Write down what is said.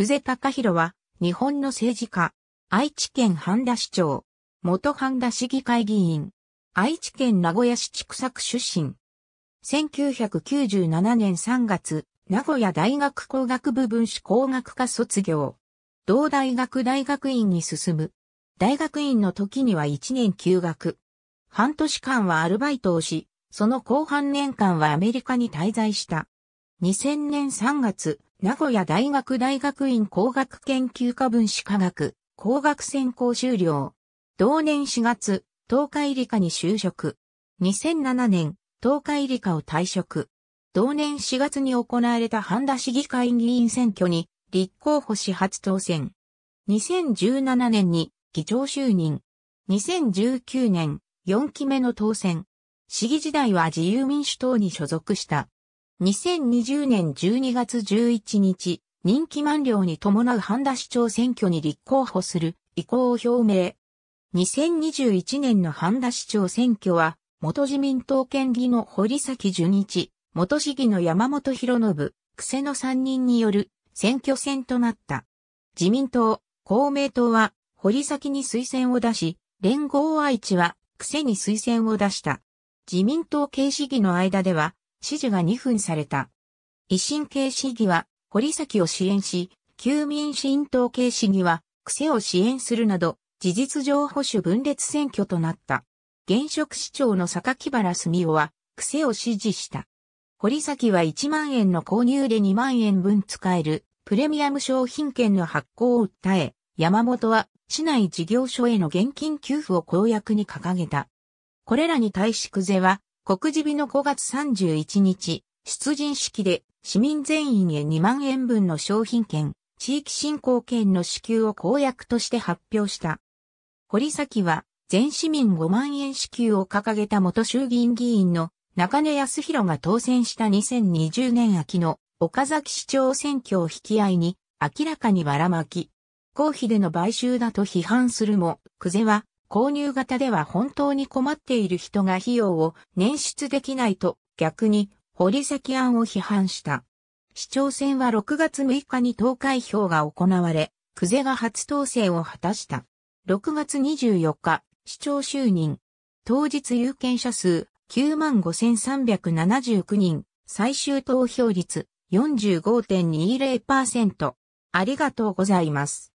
久世隆弘は、日本の政治家、愛知県半田市長、元半田市議会議員、愛知県名古屋市畜作出身。1997年3月、名古屋大学工学部分子工学科卒業。同大学大学院に進む。大学院の時には1年休学。半年間はアルバイトをし、その後半年間はアメリカに滞在した。2000年3月、名古屋大学大学院工学研究科分子科学、工学専攻修了。同年4月、東海理科に就職。2007年、東海理科を退職。同年4月に行われた半田市議会議員選挙に立候補し初当選。2017年に議長就任。2019年、4期目の当選。市議時代は自由民主党に所属した。2020年12月11日、任期満了に伴う半田市長選挙に立候補する意向を表明。2021年の半田市長選挙は、元自民党県議の堀崎純一、元市議の山本博信、癖の3人による選挙戦となった。自民党、公明党は、堀崎に推薦を出し、連合愛知は、癖に推薦を出した。自民党系市議の間では、指示が2分された。維新系市議は、堀崎を支援し、旧民進党系市議は、癖を支援するなど、事実上保守分裂選挙となった。現職市長の坂木原澄夫は、癖を支持した。堀崎は1万円の購入で2万円分使える、プレミアム商品券の発行を訴え、山本は、市内事業所への現金給付を公約に掲げた。これらに対し久世は、告示日の5月31日、出陣式で市民全員へ2万円分の商品券、地域振興券の支給を公約として発表した。堀崎は全市民5万円支給を掲げた元衆議院議員の中根康弘が当選した2020年秋の岡崎市長選挙を引き合いに明らかにばらまき、公費での買収だと批判するも、久世は購入型では本当に困っている人が費用を捻出できないと逆に堀崎案を批判した。市長選は6月6日に投開票が行われ、久世が初当選を果たした。6月24日、市長就任。当日有権者数95,379人、最終投票率45.20%。ありがとうございます。